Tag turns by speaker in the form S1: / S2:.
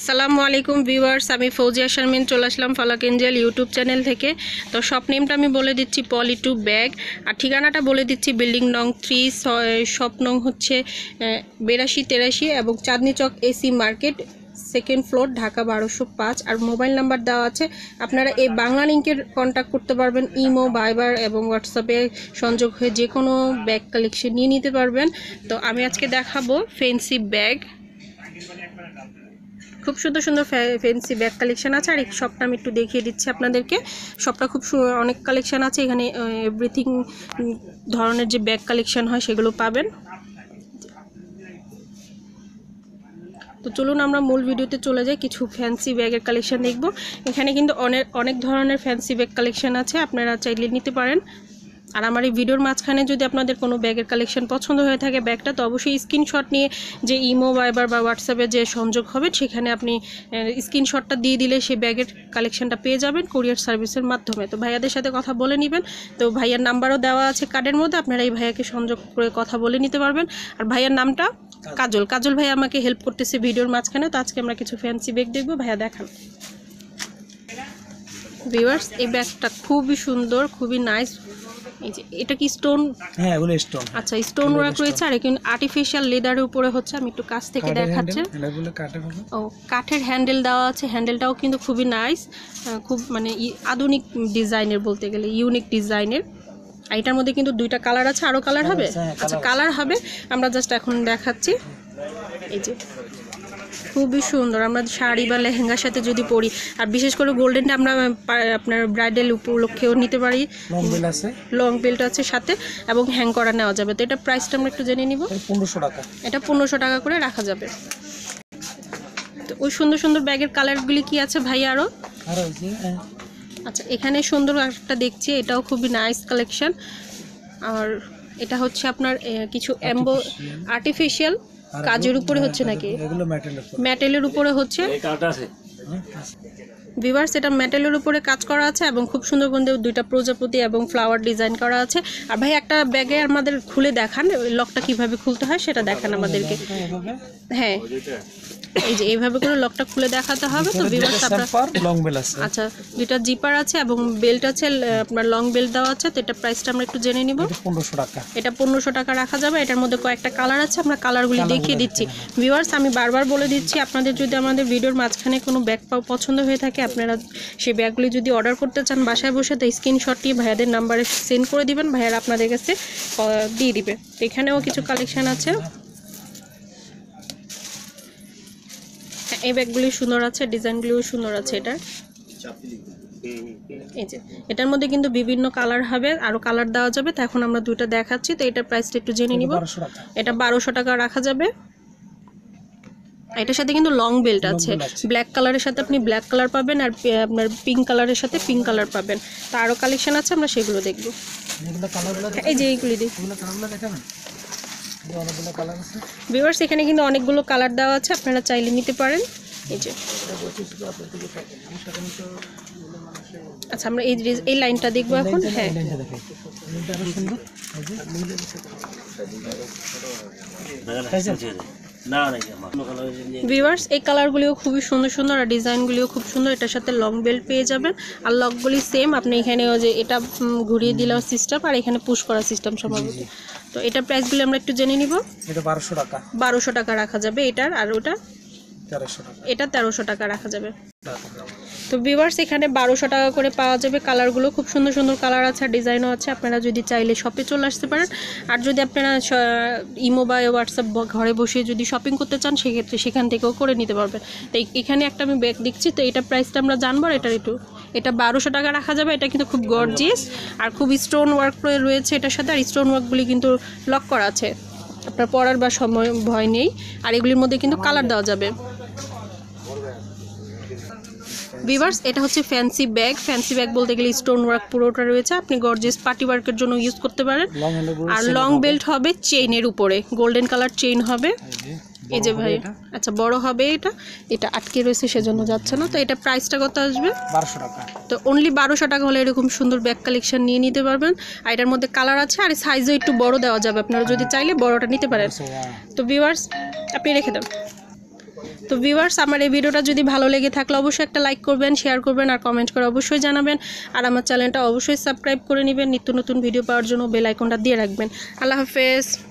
S1: আসসালামু আলাইকুম ভিউয়ার্স আমি ফৌজিয়া শারমিন চলে আসলাম ফালাক এঞ্জেল ইউটিউব চ্যানেল থেকে তো শপ নেমটা আমি বলে দিচ্ছি পলি টু ব্যাগ আর ঠিকানাটা বলে দিচ্ছি বিল্ডিং নং থ্রি শপ নং হচ্ছে বেরাশি তেরাশি এবং Chandni Chowk AC market second floor Dhaka বারোশো পাঁচ আর মোবাইল নাম্বার দেওয়া আছে আপনারা এই বাংলা লিঙ্কের কন্ট্যাক্ট করতে পারবেন ইমো বাইবার এবং হোয়াটসঅ্যাপে সংযোগ হয়ে যে কোনো ব্যাগ কালেকশন নিয়ে নিতে পারবেন তো আমি আজকে দেখাবো ফেন্সি ব্যাগ খুব সুন্দর সুন্দর ফ্যান্সি ব্যাগ কালেকশান আছে আর এই শপটা আমি একটু দেখিয়ে দিচ্ছি আপনাদেরকে শপটা খুব অনেক কালেকশান আছে এখানে এভরিথিং ধরনের যে ব্যাগ কালেকশান হয় সেগুলো পাবেন তো চলুন আমরা মূল ভিডিওতে চলে যাই কিছু ফ্যান্সি ব্যাগের কালেকশান দেখব এখানে কিন্তু অনেক অনেক ধরনের ফ্যান্সি ব্যাগ কালেকশান আছে আপনারা চাইলে নিতে পারেন আর আমার এই ভিডিওর মাঝখানে যদি আপনাদের কোনো ব্যাগের কালেকশন পছন্দ হয়ে থাকে ব্যাগটা তো অবশ্যই স্ক্রিনশট নিয়ে যে ইমো ভাইবার বা হোয়াটসঅ্যাপে যে সংযোগ হবে সেখানে আপনি স্ক্রিনশটটা দিয়ে দিলে সেই ব্যাগের কালেকশনটা পেয়ে যাবেন কুরিয়ার সার্ভিসের মাধ্যমে তো ভাইয়াদের সাথে কথা বলে নেবেন তো ভাইয়ার নাম্বারও দেওয়া আছে কার্ডের মধ্যে আপনারা এই ভাইয়াকে সংযোগ করে কথা বলে নিতে পারবেন আর ভাইয়ার নামটা কাজল কাজল ভাই আমাকে হেল্প করতেছে ভিডিওর মাঝখানে তো আজকে আমরা কিছু ফ্যান্সি ব্যাগ দেখবো ভাইয়া দেখান ভিউয়ার্স এই ব্যাগটা খুবই সুন্দর খুবই নাইস এই যে এটা কি স্টোন হ্যাঁ এগুলো স্টোন আচ্ছা স্টোন ওয়ার্ক রয়েছে আর এখানে আর্টিফিশিয়াল লেদারের উপরে হচ্ছে আমি একটু কাছ থেকে দেখাচ্ছি হ্যাঁ, ও কাঠের হ্যান্ডেল দেওয়া আছে হ্যান্ডেলটাও কিন্তু খুবই নাইস খুব মানে আধুনিক ডিজাইনের বলতে গেলে ইউনিক ডিজাইনের আর এটার মধ্যে কিন্তু দুইটা কালার আছে আরও কালার হ্যাঁ, হবে হ্যাঁ, আচ্ছা কালার হবে আমরা জাস্ট এখন দেখাচ্ছি এই যে খুবই সুন্দর আমরা শাড়ি বা লেহেঙ্গার সাথে যদি পরি আর বিশেষ করে গোল্ডেনটা আমরা আপনার ব্রাইডাল উপলক্ষেও নিতে পারি লং বেল্ট আছে সাথে এবং হ্যাং করা নেওয়া যাবে তো এটা প্রাইসটা আমরা একটু জেনে নিব পনেরোশো টাকা এটা পনেরোশো টাকা করে রাখা যাবে তো ওই সুন্দর সুন্দর ব্যাগের কালারগুলি কি আছে ভাই আরও হ্যাঁ। আচ্ছা এখানে সুন্দর একটা দেখছি এটাও খুবই নাইস কালেকশন আর এটা হচ্ছে আপনার কিছু অ্যাম্বো আর্টিফিশিয়াল কাজের উপরে হচ্ছে নাকি হ্যাঁ, এগুলো মেটেলের উপরে হচ্ছে ভিভার্স হ্যাঁ, এটা মেটেলের উপরে কাজ করা আছে এবং খুব সুন্দর করে দুইটা প্রজাপতি এবং ফ্লাওয়ার ডিজাইন করা আছে আর ভাই একটা ব্যাগে আমাদের খুলে দেখান লকটা কিভাবে খুলতে হয় সেটা দেখান হ্যাঁ, আমাদেরকে হ্যাঁ এই যে এইভাবে করে লকটা খুলে দেখাতে হবে তো আচ্ছা দুইটা জিপার আছে এবং বেল্ট আছে আপনার লং বেল্ট দেওয়া আছে তো এটা প্রাইসটা আমরা একটু জেনে নিব পনেরোশো টাকা এটা পনেরোশো টাকা রাখা যাবে এটার মধ্যে কয়েকটা কালার আছে আমরা কালারগুলি দেখিয়ে দিচ্ছি ভিউয়ার্স আমি বারবার বলে দিচ্ছি আপনাদের যদি আমাদের ভিডিওর মাঝখানে কোনো ব্যাগ পাও পছন্দ হয়ে থাকে আপনারা সেই ব্যাগগুলি যদি অর্ডার করতে চান বাসায় বসে তো স্ক্রিনশটটি ভাইয়াদের নাম্বারে সেন্ড করে দিবেন ভাইয়ারা আপনাদের কাছে দিয়ে দিবে এখানেও কিছু কালেকশান আছে এই ব্যাগগুলি সুন্দর আছে ডিজাইনগুলিও সুন্দর আছে এটার এই যে এটার মধ্যে কিন্তু বিভিন্ন কালার হবে আরও কালার দেওয়া যাবে তো এখন আমরা দুইটা দেখাচ্ছি তো এটার প্রাইসটা একটু জেনে নিব এটা বারোশো টাকা রাখা যাবে এটার সাথে কিন্তু লং বেল্ট আছে ব্ল্যাক কালারের সাথে আপনি ব্ল্যাক কালার পাবেন আর আপনার পিঙ্ক কালারের সাথে পিঙ্ক কালার পাবেন তা আরও কালেকশন আছে আমরা সেগুলো দেখব এই যে এইগুলি দেখুন ভিউয়ার্স এখানে কিন্তু অনেকগুলো কালার দেওয়া আছে আপনারা চাইলে নিতে পারেন এই যে আচ্ছা আমরা এই এই লাইনটা দেখবো এখন হ্যাঁ সুন্দর ভিউয়ার্স এই কালারগুলিও খুবই সুন্দর সুন্দর আর ডিজাইনগুলিও খুব সুন্দর এটার সাথে লং বেল্ট পেয়ে যাবেন আর লকগুলি সেম আপনি এখানে যে এটা ঘুরিয়ে দিলার সিস্টেম আর এখানে পুশ করার সিস্টেম সম্ভবত তো এটার প্রাইসগুলি আমরা একটু জেনে নিব এটা বারোশো টাকা বারোশো টাকা রাখা যাবে এটার আর ওটা এটা তেরোশো টাকা রাখা যাবে তো ভিভার্স এখানে বারোশো টাকা করে পাওয়া যাবে কালারগুলো খুব সুন্দর সুন্দর কালার আছে আর ডিজাইনও আছে আপনারা যদি চাইলে শপে চলে আসতে পারেন আর যদি আপনারা ইমো বা হোয়াটসঅ্যাপ ঘরে বসে যদি শপিং করতে চান সেক্ষেত্রে সেখান থেকেও করে নিতে পারবেন তো এখানে একটা আমি ব্যাগ দিচ্ছি তো এটা প্রাইসটা আমরা জানবো এটার একটু এটা বারোশো টাকা রাখা যাবে এটা কিন্তু খুব গর্জিয়াস আর খুব স্টোন ওয়ার্ক রয়েছে এটার সাথে আর স্টোন ওয়ার্কগুলি কিন্তু লক করা আছে আপনার পড়ার বা সময় ভয় নেই আর এগুলির মধ্যে কিন্তু কালার দেওয়া যাবে ভিভার্স এটা হচ্ছে ফ্যান্সি ব্যাগ ফ্যান্সি ব্যাগ বলতে গেলে স্টোন ওয়ার্ক পুরোটা রয়েছে আপনি গর্জেস পার্টি ওয়ার্কের জন্য ইউজ করতে পারেন আর লং বেল্ট হবে চেইনের উপরে গোল্ডেন কালার চেইন হবে এই যে ভাই আচ্ছা বড় হবে এটা এটা আটকে রয়েছে সেজন্য যাচ্ছে না তো এটা প্রাইসটা কত আসবে বারোশো টাকা তো অনলি বারোশো টাকা হলে এরকম সুন্দর ব্যাগ কালেকশন নিয়ে নিতে পারবেন আর এটার মধ্যে কালার আছে আর সাইজও একটু বড় দেওয়া যাবে আপনারা যদি চাইলে বড়টা নিতে পারেন হ্যাঁ। তো ভিভার্স আপনি রেখে দেন তো ভিউয়ার্স আমার এই ভিডিওটা যদি ভালো লেগে থাকলে অবশ্যই একটা লাইক করবেন শেয়ার করবেন আর কমেন্ট করে অবশ্যই জানাবেন আর আমার চ্যানেলটা অবশ্যই সাবস্ক্রাইব করে নেবেন নিত্য নতুন ভিডিও পাওয়ার জন্য বেল আইকনটা দিয়ে রাখবেন আল্লাহ হাফেজ